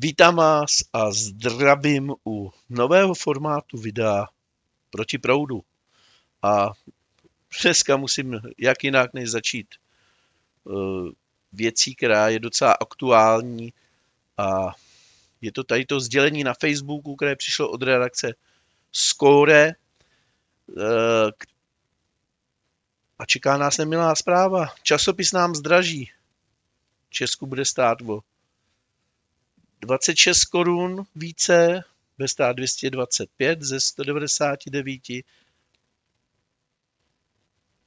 Vítám vás a zdravím u nového formátu videa Proti proudu. A dneska musím jak jinak než začít eh, věcí, která je docela aktuální a je to tady to sdělení na Facebooku, které přišlo od redakce Skore eh, a čeká nás nemilá zpráva. Časopis nám zdraží. Česku bude stát o 26 korun více, bude stát 225 ze 199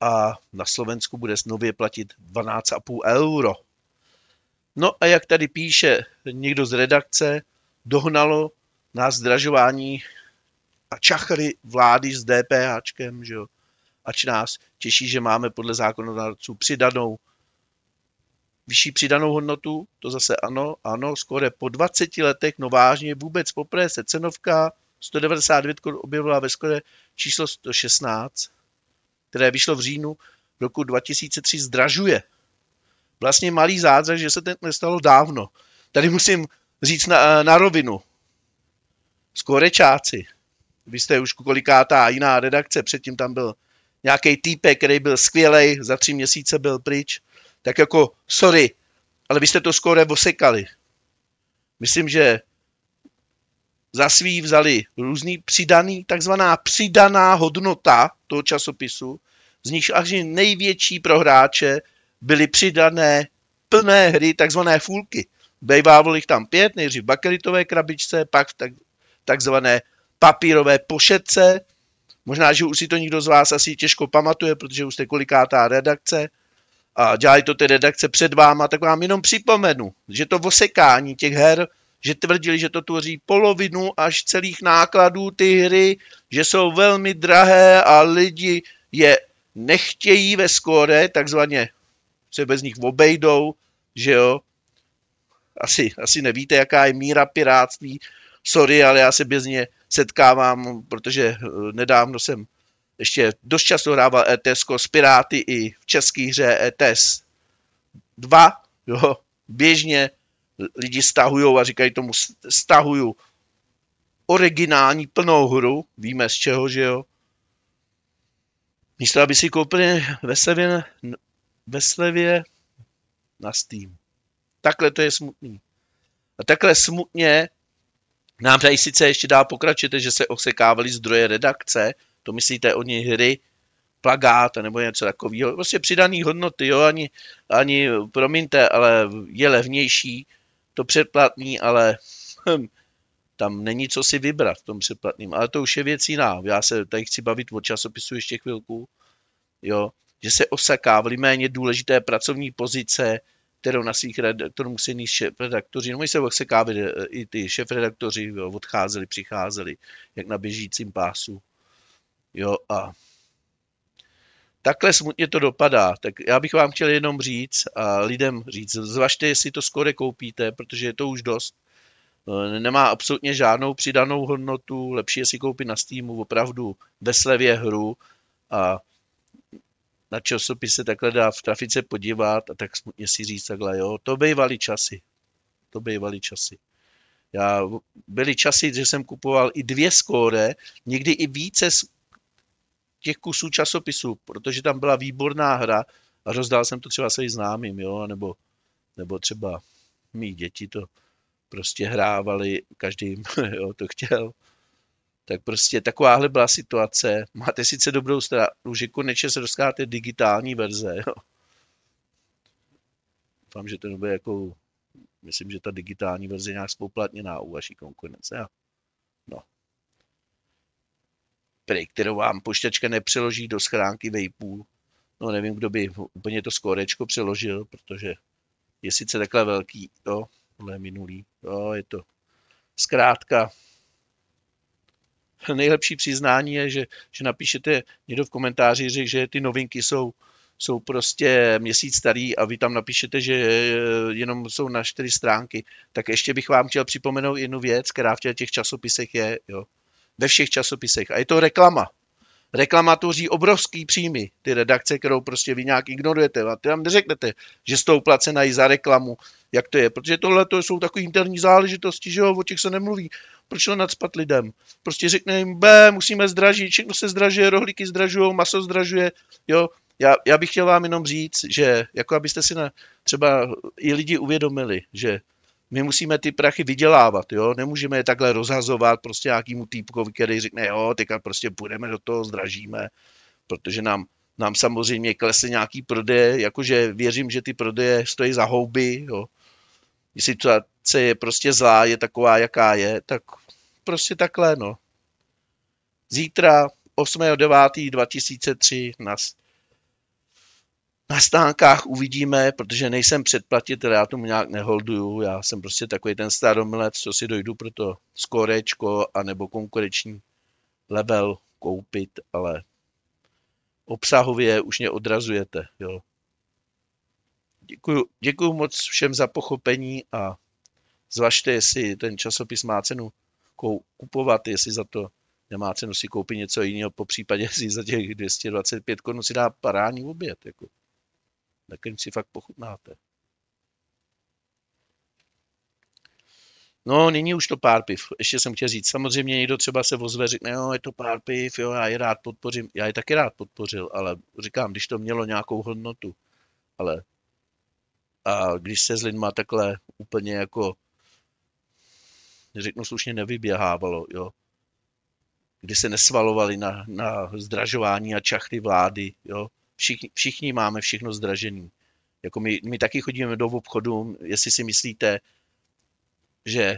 a na Slovensku bude znově platit 12,5 euro. No a jak tady píše někdo z redakce, dohnalo nás zdražování a čachry vlády s DPHčkem, že jo? ač nás těší, že máme podle zákonodárců přidanou Vyšší přidanou hodnotu, to zase ano, ano, skoro po 20 letech, no vážně, vůbec poprvé se cenovka 199 Kč objevila ve skore číslo 116, které vyšlo v říjnu roku 2003, zdražuje. Vlastně malý zázrak, že se ten nestalo dávno. Tady musím říct na, na rovinu. Skorečáci. Vy jste už kolikátá jiná redakce, předtím tam byl nějaký týpek, který byl skvělej, za tři měsíce byl pryč tak jako sorry, ale vy jste to skoro osekali. Myslím, že za svý vzali různý přidaný, takzvaná přidaná hodnota toho časopisu, z níž až největší pro hráče byly přidané plné hry, takzvané fulky. Bejvávali jich tam pět, nejdřív v bakelitové krabičce, pak v tak, takzvané papírové pošetce. Možná, že už si to nikdo z vás asi těžko pamatuje, protože už jste kolikátá redakce a dělají to ty redakce před váma, tak vám jenom připomenu, že to osekání těch her, že tvrdili, že to tvoří polovinu až celých nákladů ty hry, že jsou velmi drahé a lidi je nechtějí ve skóre, takzvaně se bez nich obejdou, že jo. Asi, asi nevíte, jaká je míra piráctví. Sorry, ale já se bez ně setkávám, protože eh, nedávno jsem ještě dost často hrával ETS s Piráty i v české hře ETS 2, jo, běžně lidi stahují a říkají tomu stahuju originální plnou hru, víme z čeho, že jo. Místo, aby si koupili ve slevě, ve slevě na Steam. Takhle to je smutný. A takhle smutně nám tady sice ještě dá pokračujete, že se osekávali zdroje redakce, to myslíte oni hry, plagát nebo něco takového. Prostě přidaný hodnoty, jo, ani, ani, promiňte, ale je levnější to předplatný, ale hm, tam není co si vybrat v tom předplatném. Ale to už je věc jiná. Já se tady chci bavit o časopisu ještě chvilku, jo, že se osakávali méně důležité pracovní pozice, kterou na svých redaktorů musí níst redaktoři. No, se osekávali eh, i ty šéf redaktoři, odcházeli, přicházeli, jak na běžícím pásu. Jo a takhle smutně to dopadá. Tak já bych vám chtěl jenom říct a lidem říct, zvažte, jestli to skore koupíte, protože je to už dost. No, nemá absolutně žádnou přidanou hodnotu, lepší je si koupit na Steamu opravdu ve slevě hru a na se takhle dá v trafice podívat a tak smutně si říct takhle, jo, to bývaly časy. To bývaly časy. Já, byly časy, že jsem kupoval i dvě skóre, někdy i více těch kusů časopisů, protože tam byla výborná hra a rozdál jsem to třeba se i známým, jo, nebo, nebo třeba mý děti to prostě hrávali, každý jo, to chtěl. Tak prostě takováhle byla situace. Máte sice dobrou stranu, že konečně se dostáváte digitální verze. Jo. Doufám, že to nebude jako... Myslím, že ta digitální verze je nějak spouplatněná u vaší konkurence. Jo. No, prej, kterou vám pošťačka nepřeloží do schránky vejpů. No nevím, kdo by úplně to skorečko přeložil, protože je sice takhle velký, jo, no, tohle je minulý, jo, no, je to zkrátka nejlepší přiznání je, že, že napíšete někdo v komentáři, že, že ty novinky jsou, jsou prostě měsíc starý a vy tam napíšete, že eh, jenom jsou na čtyři stránky, tak ještě bych vám chtěl připomenout jednu věc, která v těch časopisech je, jo ve všech časopisech. A je to reklama. Reklama tvoří obrovský příjmy, ty redakce, kterou prostě vy nějak ignorujete. A ty vám neřeknete, že jste placena i za reklamu, jak to je. Protože tohle to jsou takové interní záležitosti, že jo, o těch se nemluví. Proč to nadspat lidem? Prostě řekne jim, B, musíme zdražit, všechno se zdražuje, rohlíky zdražují, maso zdražuje, jo, já, já bych chtěl vám jenom říct, že jako abyste si na, třeba i lidi uvědomili, že my musíme ty prachy vydělávat, jo? nemůžeme je takhle rozhazovat prostě nějakýmu týpkovi, který řekne, jo, teďka prostě půjdeme do toho, zdražíme, protože nám, nám samozřejmě klesne nějaký prodeje, jakože věřím, že ty prodeje stojí za houby, jo? situace je prostě zlá, je taková, jaká je, tak prostě takhle, no. Zítra 8.9.2003 na na stánkách uvidíme, protože nejsem předplatitel, já tomu nějak neholduju, já jsem prostě takový ten staromilec, co si dojdu pro to skorečko a nebo konkurenční level koupit, ale obsahově už mě odrazujete. Jo. Děkuju, děkuju moc všem za pochopení a zvažte, jestli ten časopis má cenu kupovat, jestli za to nemá cenu si koupit něco jiného, po případě si za těch 225 korun si dá parání oběd. Jako na kterým si fakt pochutnáte. No, nyní už to pár piv, ještě jsem chtěl říct. Samozřejmě někdo třeba se ozve, řekne, jo, je to pár piv, jo, já je rád podpořím. Já je taky rád podpořil, ale říkám, když to mělo nějakou hodnotu. Ale a když se s lidma takhle úplně jako, řeknu slušně, nevyběhávalo, jo, kdy se nesvalovali na, na zdražování a čachty vlády, jo, všichni, všichni máme všechno zdražený. Jako my, my taky chodíme do obchodu, jestli si myslíte, že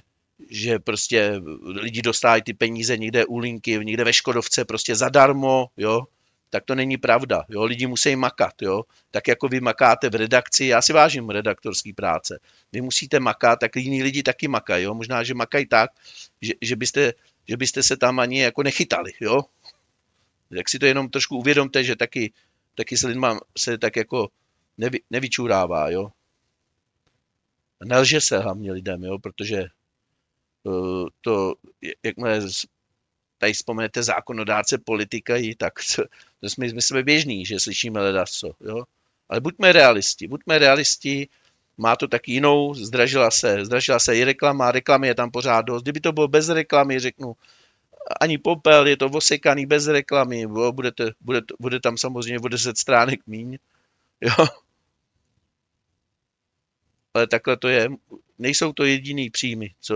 že prostě lidi dostávají ty peníze někde u linky, někde ve Škodovce prostě zadarmo, jo, tak to není pravda, jo, lidi musí makat, jo, tak jako vy makáte v redakci, já si vážím redaktorský práce, vy musíte makat, tak jiní lidi taky makají, jo, možná, že makají tak, že, že, byste, že byste se tam ani jako nechytali, jo, tak si to jenom trošku uvědomte, že taky ta kyselina se tak jako nevy, nevyčurává, jo. Nelže se hlavně lidem, jo, protože eh, to, jakmile tady vzpomenete zákonodárce, politika, tak to jsme, my jsme běžní, že slyšíme ledaco, jo. Ale buďme realisti, buďme realisti, má to tak jinou, zdražila se, zdražila se i reklama, reklamy je tam pořád dost. Kdyby to bylo bez reklamy, řeknu, ani popel, je to osekaný bez reklamy, bo, budete, bude, bude tam samozřejmě o 10 stránek míň. Jo. Ale takhle to je. Nejsou to jediný příjmy, co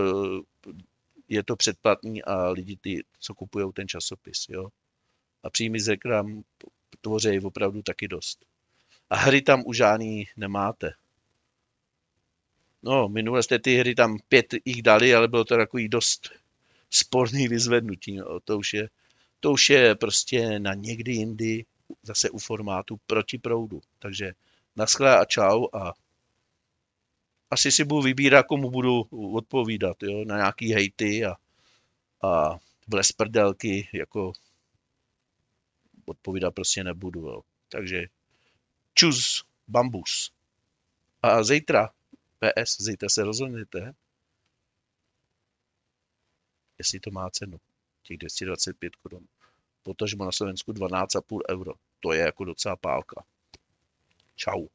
je to předplatný a lidi, ty, co kupují ten časopis. Jo. A příjmy z reklam tvoří opravdu taky dost. A hry tam už žádný nemáte. No, minule jste ty hry tam pět jich dali, ale bylo to takový dost sporný vyzvednutí. No, to, už je, to už je prostě na někdy jindy zase u formátu proti proudu. Takže naschle a čau a asi si budu vybírat, komu budu odpovídat, jo, na nějaký hejty a, a vles prdelky, jako odpovídat prostě nebudu, jo. Takže čus, bambus. A zítra, PS, zítra se rozhodněte jestli to má cenu, těch 225 korun. Potažmo na Slovensku 12,5 euro. To je jako docela pálka. Čau.